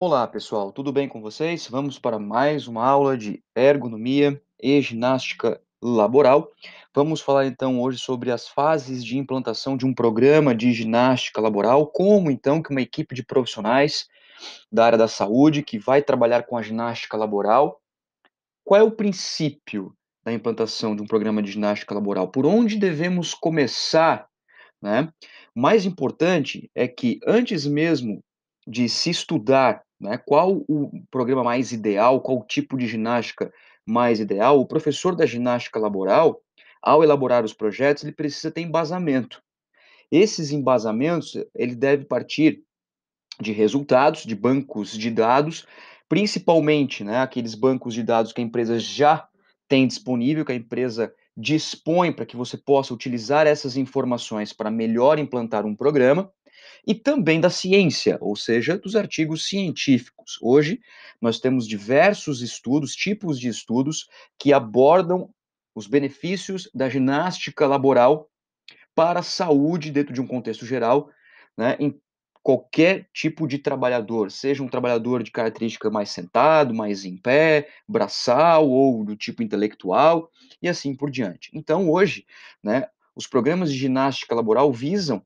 Olá, pessoal, tudo bem com vocês? Vamos para mais uma aula de ergonomia e ginástica laboral. Vamos falar então hoje sobre as fases de implantação de um programa de ginástica laboral, como então que uma equipe de profissionais da área da saúde que vai trabalhar com a ginástica laboral, qual é o princípio da implantação de um programa de ginástica laboral? Por onde devemos começar, né? Mais importante é que antes mesmo de se estudar né? Qual o programa mais ideal, qual o tipo de ginástica mais ideal? O professor da ginástica laboral, ao elaborar os projetos, ele precisa ter embasamento. Esses embasamentos, ele deve partir de resultados, de bancos de dados, principalmente né, aqueles bancos de dados que a empresa já tem disponível, que a empresa dispõe para que você possa utilizar essas informações para melhor implantar um programa e também da ciência, ou seja, dos artigos científicos. Hoje, nós temos diversos estudos, tipos de estudos, que abordam os benefícios da ginástica laboral para a saúde dentro de um contexto geral, né, em qualquer tipo de trabalhador, seja um trabalhador de característica mais sentado, mais em pé, braçal ou do tipo intelectual e assim por diante. Então, hoje, né, os programas de ginástica laboral visam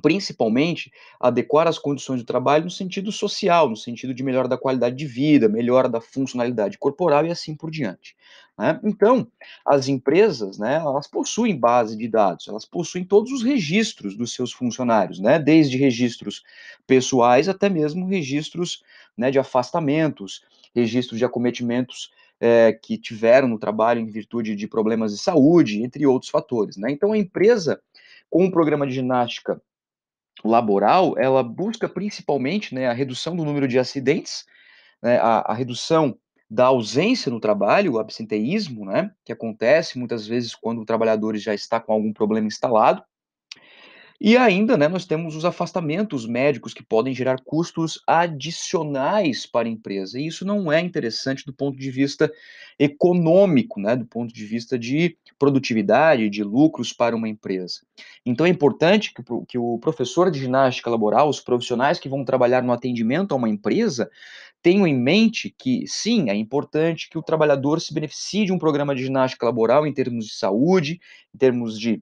principalmente adequar as condições de trabalho no sentido social, no sentido de melhora da qualidade de vida, melhora da funcionalidade corporal e assim por diante. Né? Então, as empresas, né, elas possuem base de dados, elas possuem todos os registros dos seus funcionários, né, desde registros pessoais até mesmo registros né, de afastamentos, registros de acometimentos é, que tiveram no trabalho em virtude de problemas de saúde, entre outros fatores. Né? Então, a empresa, com um programa de ginástica laboral, ela busca principalmente né, a redução do número de acidentes, né, a, a, redução da ausência no trabalho, o absenteísmo, né, que acontece muitas vezes quando o trabalhador já está com algum problema instalado, e ainda, né, nós temos os afastamentos médicos que podem gerar custos adicionais para a empresa. E isso não é interessante do ponto de vista econômico, né, do ponto de vista de produtividade, de lucros para uma empresa. Então é importante que, que o professor de ginástica laboral, os profissionais que vão trabalhar no atendimento a uma empresa, tenham em mente que, sim, é importante que o trabalhador se beneficie de um programa de ginástica laboral em termos de saúde, em termos de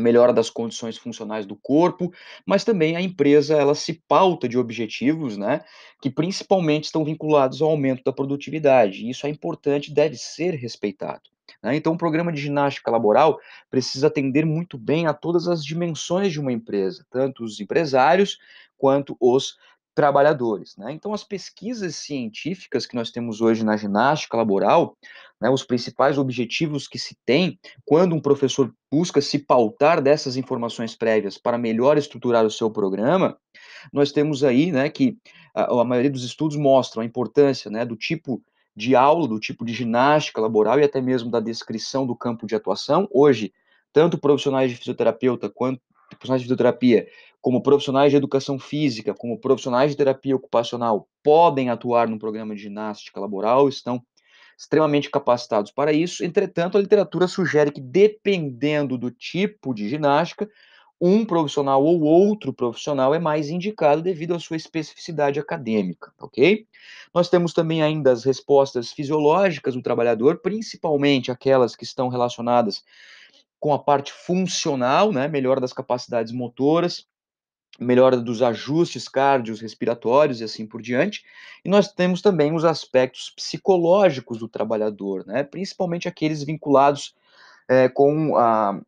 melhora das condições funcionais do corpo, mas também a empresa ela se pauta de objetivos, né, que principalmente estão vinculados ao aumento da produtividade. Isso é importante, deve ser respeitado. Né? Então, o programa de ginástica laboral precisa atender muito bem a todas as dimensões de uma empresa, tanto os empresários quanto os trabalhadores. Né? Então, as pesquisas científicas que nós temos hoje na ginástica laboral, né, os principais objetivos que se tem quando um professor busca se pautar dessas informações prévias para melhor estruturar o seu programa, nós temos aí né, que a, a maioria dos estudos mostram a importância né, do tipo de aula, do tipo de ginástica laboral e até mesmo da descrição do campo de atuação. Hoje, tanto profissionais de fisioterapeuta quanto, profissionais de fisioterapia, como profissionais de educação física, como profissionais de terapia ocupacional, podem atuar no programa de ginástica laboral, estão extremamente capacitados para isso. Entretanto, a literatura sugere que, dependendo do tipo de ginástica, um profissional ou outro profissional é mais indicado devido à sua especificidade acadêmica, ok? Nós temos também ainda as respostas fisiológicas do trabalhador, principalmente aquelas que estão relacionadas com a parte funcional, né, melhora das capacidades motoras, melhora dos ajustes cárdios, respiratórios e assim por diante. E nós temos também os aspectos psicológicos do trabalhador, né, principalmente aqueles vinculados é, com a,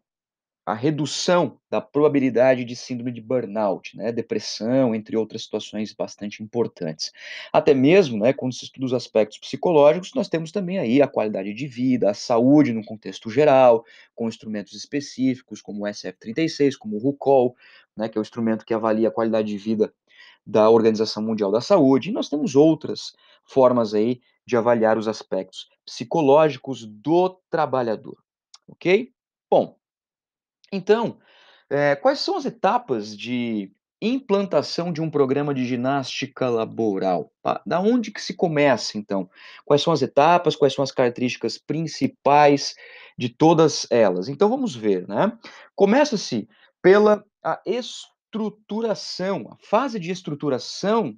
a redução da probabilidade de síndrome de burnout, né, depressão, entre outras situações bastante importantes. Até mesmo, né, quando se estuda os aspectos psicológicos, nós temos também aí a qualidade de vida, a saúde no contexto geral, com instrumentos específicos como o SF-36, como o RUCOL, né, que é o instrumento que avalia a qualidade de vida da Organização Mundial da Saúde, e nós temos outras formas aí de avaliar os aspectos psicológicos do trabalhador, ok? Bom, então, é, quais são as etapas de implantação de um programa de ginástica laboral? Da onde que se começa, então? Quais são as etapas, quais são as características principais de todas elas? Então, vamos ver, né? Começa-se pela a estruturação, a fase de estruturação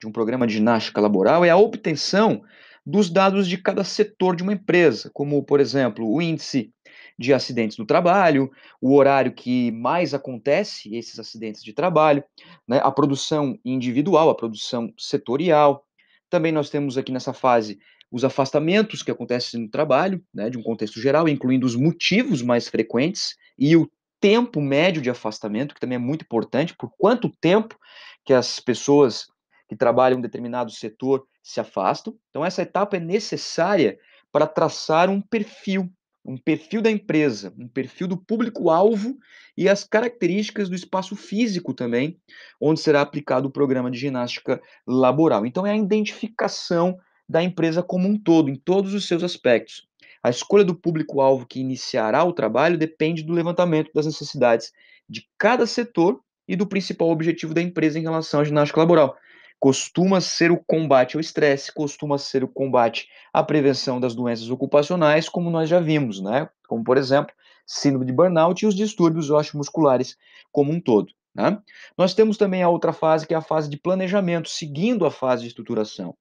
de um programa de ginástica laboral é a obtenção dos dados de cada setor de uma empresa, como, por exemplo, o índice de acidentes do trabalho, o horário que mais acontece esses acidentes de trabalho, né, a produção individual, a produção setorial. Também nós temos aqui nessa fase os afastamentos que acontecem no trabalho, né, de um contexto geral, incluindo os motivos mais frequentes e o tempo médio de afastamento, que também é muito importante, por quanto tempo que as pessoas que trabalham em um determinado setor se afastam. Então, essa etapa é necessária para traçar um perfil, um perfil da empresa, um perfil do público-alvo e as características do espaço físico também, onde será aplicado o programa de ginástica laboral. Então, é a identificação da empresa como um todo, em todos os seus aspectos. A escolha do público-alvo que iniciará o trabalho depende do levantamento das necessidades de cada setor e do principal objetivo da empresa em relação à ginástica laboral costuma ser o combate ao estresse, costuma ser o combate à prevenção das doenças ocupacionais, como nós já vimos, né? Como, por exemplo, síndrome de burnout e os distúrbios osteomusculares como um todo. Né? Nós temos também a outra fase, que é a fase de planejamento, seguindo a fase de estruturação.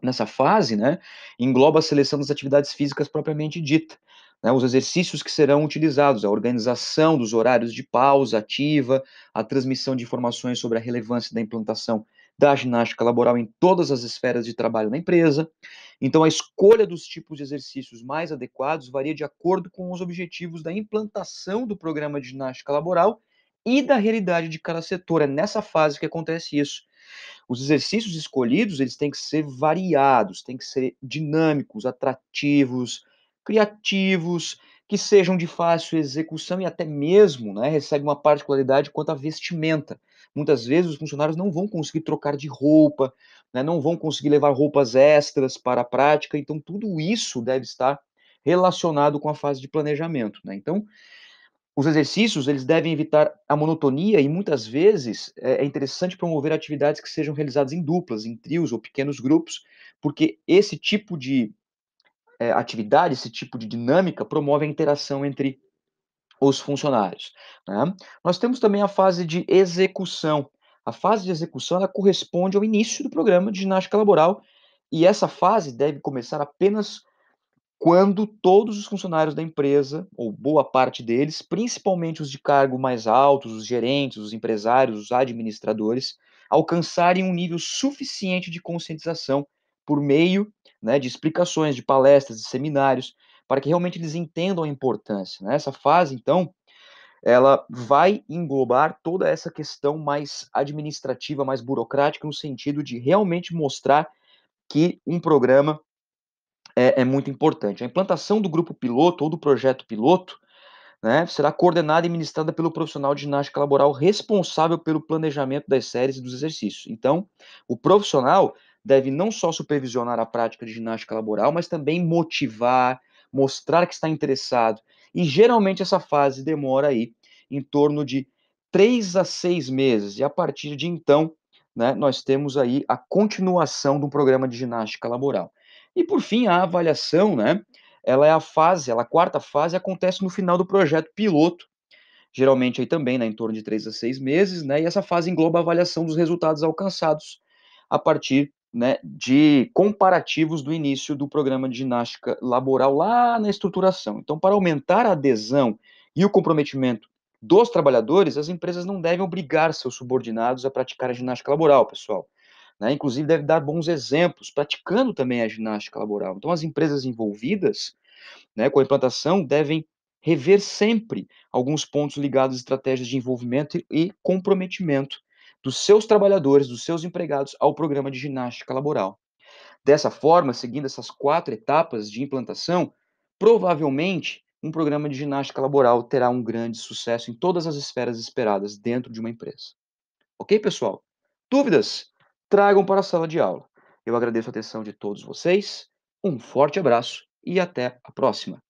Nessa fase, né, engloba a seleção das atividades físicas propriamente dita, né, os exercícios que serão utilizados, a organização dos horários de pausa ativa, a transmissão de informações sobre a relevância da implantação da ginástica laboral em todas as esferas de trabalho na empresa. Então, a escolha dos tipos de exercícios mais adequados varia de acordo com os objetivos da implantação do programa de ginástica laboral e da realidade de cada setor. É nessa fase que acontece isso. Os exercícios escolhidos, eles têm que ser variados, têm que ser dinâmicos, atrativos, criativos, que sejam de fácil execução e até mesmo né, recebe uma particularidade quanto à vestimenta. Muitas vezes os funcionários não vão conseguir trocar de roupa, né, não vão conseguir levar roupas extras para a prática, então tudo isso deve estar relacionado com a fase de planejamento. Né? Então, os exercícios eles devem evitar a monotonia e muitas vezes é, é interessante promover atividades que sejam realizadas em duplas, em trios ou pequenos grupos, porque esse tipo de é, atividade, esse tipo de dinâmica, promove a interação entre os funcionários. Né? Nós temos também a fase de execução. A fase de execução ela corresponde ao início do programa de ginástica laboral e essa fase deve começar apenas quando todos os funcionários da empresa, ou boa parte deles, principalmente os de cargo mais altos, os gerentes, os empresários, os administradores, alcançarem um nível suficiente de conscientização por meio né, de explicações, de palestras, de seminários, para que realmente eles entendam a importância. Né? Essa fase, então, ela vai englobar toda essa questão mais administrativa, mais burocrática, no sentido de realmente mostrar que um programa é, é muito importante. A implantação do grupo piloto ou do projeto piloto né, será coordenada e ministrada pelo profissional de ginástica laboral responsável pelo planejamento das séries e dos exercícios. Então, o profissional deve não só supervisionar a prática de ginástica laboral, mas também motivar, mostrar que está interessado. E geralmente essa fase demora aí em torno de três a seis meses. E a partir de então, né, nós temos aí a continuação do programa de ginástica laboral. E por fim, a avaliação, né? Ela é a fase, ela a quarta fase acontece no final do projeto piloto, geralmente aí também, né, em torno de três a seis meses, né? E essa fase engloba a avaliação dos resultados alcançados a partir né, de comparativos do início do programa de ginástica laboral lá na estruturação. Então, para aumentar a adesão e o comprometimento dos trabalhadores, as empresas não devem obrigar seus subordinados a praticar a ginástica laboral, pessoal. Né? Inclusive, deve dar bons exemplos, praticando também a ginástica laboral. Então, as empresas envolvidas né, com a implantação devem rever sempre alguns pontos ligados a estratégias de envolvimento e comprometimento dos seus trabalhadores, dos seus empregados, ao programa de ginástica laboral. Dessa forma, seguindo essas quatro etapas de implantação, provavelmente um programa de ginástica laboral terá um grande sucesso em todas as esferas esperadas dentro de uma empresa. Ok, pessoal? Dúvidas? Tragam para a sala de aula. Eu agradeço a atenção de todos vocês, um forte abraço e até a próxima!